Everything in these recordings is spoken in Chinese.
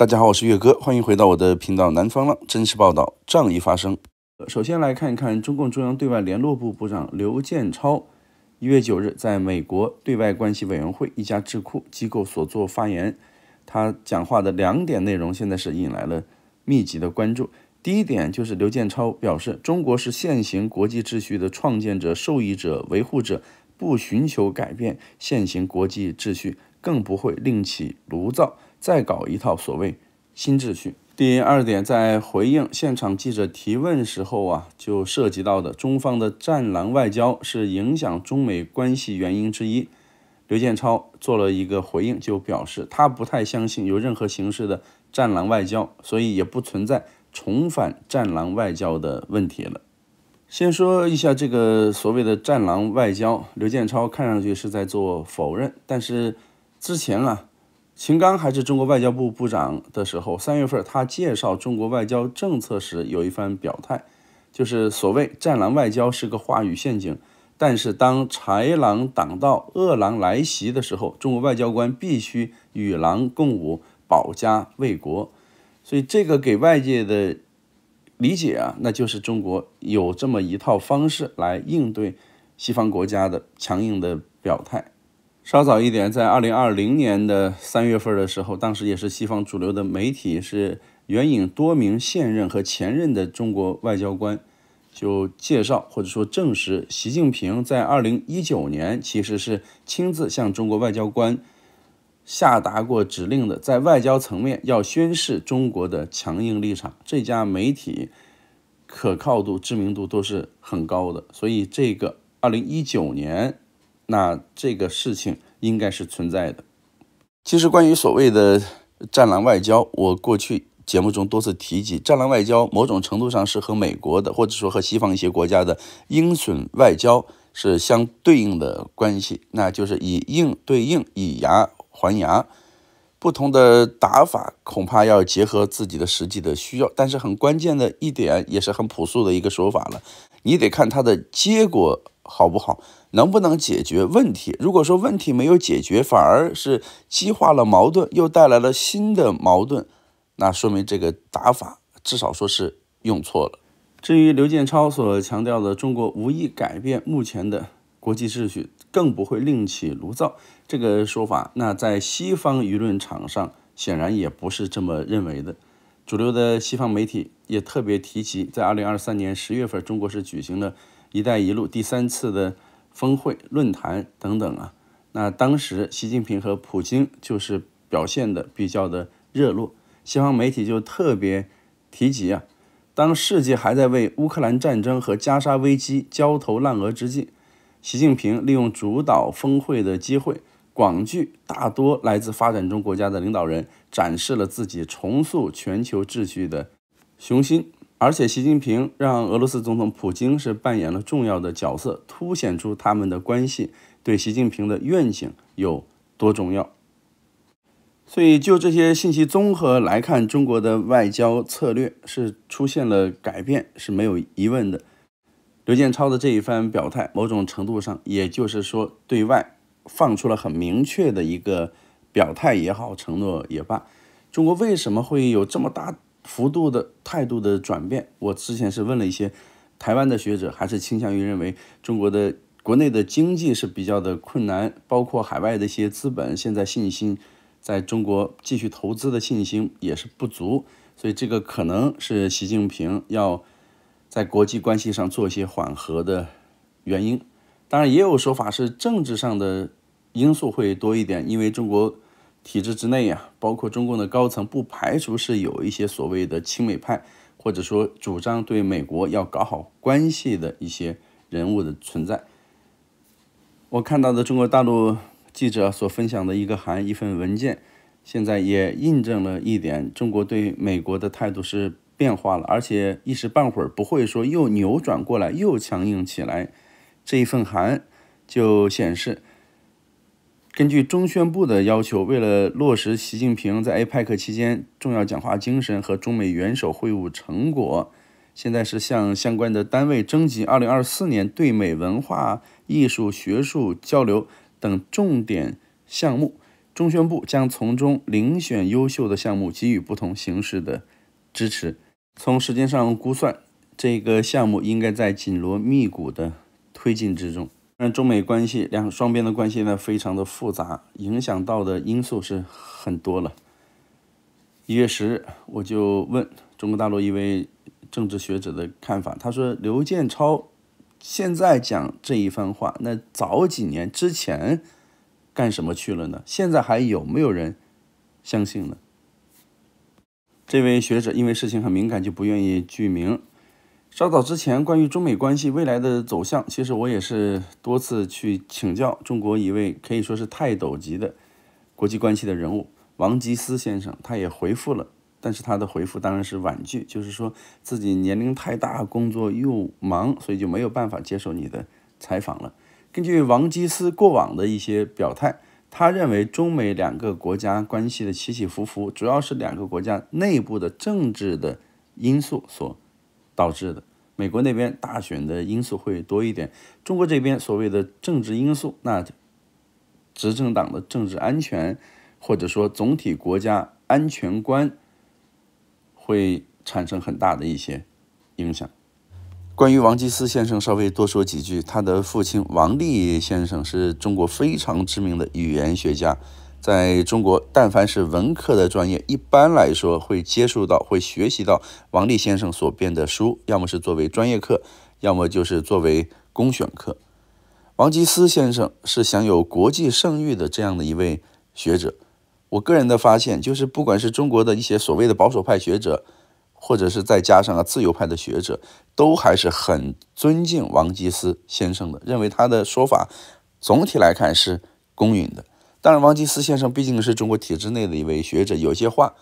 大家好，我是月哥，欢迎回到我的频道《南方浪》，真实报道，仗义发声。首先来看一看中共中央对外联络部部长刘建超一月九日在美国对外关系委员会一家智库机构所做发言。他讲话的两点内容，现在是引来了密集的关注。第一点就是刘建超表示，中国是现行国际秩序的创建者、受益者、维护者，不寻求改变现行国际秩序，更不会另起炉灶。再搞一套所谓新秩序。第二点，在回应现场记者提问时候啊，就涉及到的中方的“战狼外交”是影响中美关系原因之一。刘建超做了一个回应，就表示他不太相信有任何形式的“战狼外交”，所以也不存在重返“战狼外交”的问题了。先说一下这个所谓的“战狼外交”，刘建超看上去是在做否认，但是之前啊。秦刚还是中国外交部部长的时候，三月份他介绍中国外交政策时有一番表态，就是所谓“战狼外交”是个话语陷阱。但是当豺狼挡道、饿狼来袭的时候，中国外交官必须与狼共舞，保家卫国。所以这个给外界的理解啊，那就是中国有这么一套方式来应对西方国家的强硬的表态。稍早一点，在二零二零年的三月份的时候，当时也是西方主流的媒体是援引多名现任和前任的中国外交官，就介绍或者说证实，习近平在二零一九年其实是亲自向中国外交官下达过指令的，在外交层面要宣示中国的强硬立场。这家媒体可靠度、知名度都是很高的，所以这个二零一九年。那这个事情应该是存在的。其实，关于所谓的“战狼外交”，我过去节目中多次提及，“战狼外交”某种程度上是和美国的或者说和西方一些国家的“鹰隼外交”是相对应的关系，那就是以硬对应，以牙还牙。不同的打法，恐怕要结合自己的实际的需要。但是，很关键的一点，也是很朴素的一个说法了，你得看它的结果好不好。能不能解决问题？如果说问题没有解决，反而是激化了矛盾，又带来了新的矛盾，那说明这个打法至少说是用错了。至于刘建超所强调的“中国无意改变目前的国际秩序，更不会另起炉灶”这个说法，那在西方舆论场上显然也不是这么认为的。主流的西方媒体也特别提及，在二零二三年十月份，中国是举行了“一带一路”第三次的。峰会论坛等等啊，那当时习近平和普京就是表现的比较的热络，西方媒体就特别提及啊，当世界还在为乌克兰战争和加沙危机焦头烂额之际，习近平利用主导峰会的机会，广聚大多来自发展中国家的领导人，展示了自己重塑全球秩序的雄心。而且，习近平让俄罗斯总统普京是扮演了重要的角色，凸显出他们的关系对习近平的愿景有多重要。所以，就这些信息综合来看，中国的外交策略是出现了改变，是没有疑问的。刘建超的这一番表态，某种程度上，也就是说，对外放出了很明确的一个表态也好，承诺也罢，中国为什么会有这么大？幅度的态度的转变，我之前是问了一些台湾的学者，还是倾向于认为中国的国内的经济是比较的困难，包括海外的一些资本现在信心，在中国继续投资的信心也是不足，所以这个可能是习近平要在国际关系上做一些缓和的原因。当然，也有说法是政治上的因素会多一点，因为中国。体制之内呀，包括中共的高层，不排除是有一些所谓的亲美派，或者说主张对美国要搞好关系的一些人物的存在。我看到的中国大陆记者所分享的一个函，一份文件，现在也印证了一点，中国对美国的态度是变化了，而且一时半会儿不会说又扭转过来，又强硬起来。这一份函就显示。根据中宣部的要求，为了落实习近平在 APEC 期间重要讲话精神和中美元首会晤成果，现在是向相关的单位征集2024年对美文化艺术学术交流等重点项目。中宣部将从中遴选优秀的项目，给予不同形式的支持。从时间上估算，这个项目应该在紧锣密鼓的推进之中。中美关系两双边的关系呢，非常的复杂，影响到的因素是很多了。一月十日，我就问中国大陆一位政治学者的看法，他说：“刘建超现在讲这一番话，那早几年之前干什么去了呢？现在还有没有人相信呢？”这位学者因为事情很敏感，就不愿意具名。稍早之前，关于中美关系未来的走向，其实我也是多次去请教中国一位可以说是泰斗级的国际关系的人物王吉思先生，他也回复了，但是他的回复当然是婉拒，就是说自己年龄太大，工作又忙，所以就没有办法接受你的采访了。根据王吉思过往的一些表态，他认为中美两个国家关系的起起伏伏，主要是两个国家内部的政治的因素所。导致的，美国那边大选的因素会多一点，中国这边所谓的政治因素，那执政党的政治安全，或者说总体国家安全观，会产生很大的一些影响。关于王纪思先生，稍微多说几句，他的父亲王立先生是中国非常知名的语言学家。在中国，但凡是文科的专业，一般来说会接触到、会学习到王力先生所编的书，要么是作为专业课，要么就是作为公选课。王吉思先生是享有国际盛誉的这样的一位学者。我个人的发现就是，不管是中国的一些所谓的保守派学者，或者是再加上啊自由派的学者，都还是很尊敬王吉思先生的，认为他的说法总体来看是公允的。当然，王缉思先生毕竟是中国体制内的一位学者，有些话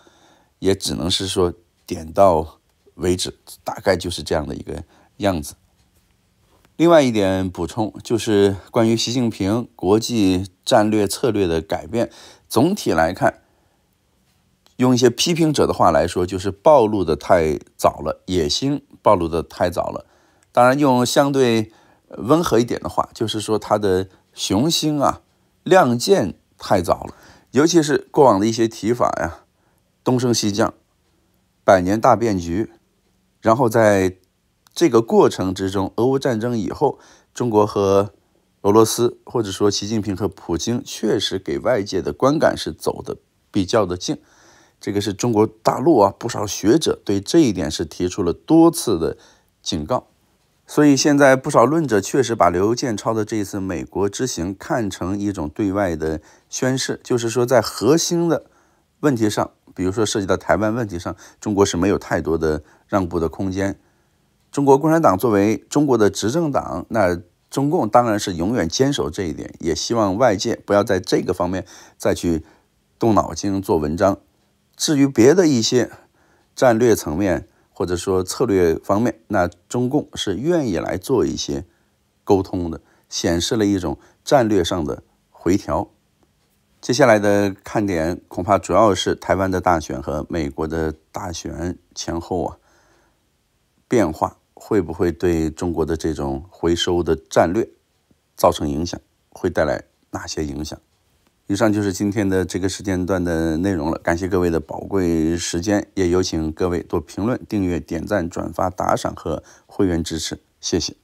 也只能是说点到为止，大概就是这样的一个样子。另外一点补充就是关于习近平国际战略策略的改变，总体来看，用一些批评者的话来说，就是暴露的太早了，野心暴露的太早了。当然，用相对温和一点的话，就是说他的雄心啊，亮剑。太早了，尤其是过往的一些提法呀，东升西降，百年大变局，然后在这个过程之中，俄乌战争以后，中国和俄罗斯或者说习近平和普京确实给外界的观感是走的比较的近，这个是中国大陆啊，不少学者对这一点是提出了多次的警告。所以现在不少论者确实把刘建超的这一次美国之行看成一种对外的宣示，就是说在核心的问题上，比如说涉及到台湾问题上，中国是没有太多的让步的空间。中国共产党作为中国的执政党，那中共当然是永远坚守这一点，也希望外界不要在这个方面再去动脑筋做文章。至于别的一些战略层面，或者说策略方面，那中共是愿意来做一些沟通的，显示了一种战略上的回调。接下来的看点恐怕主要是台湾的大选和美国的大选前后啊变化会不会对中国的这种回收的战略造成影响？会带来哪些影响？以上就是今天的这个时间段的内容了，感谢各位的宝贵时间，也有请各位多评论、订阅、点赞、转发、打赏和会员支持，谢谢。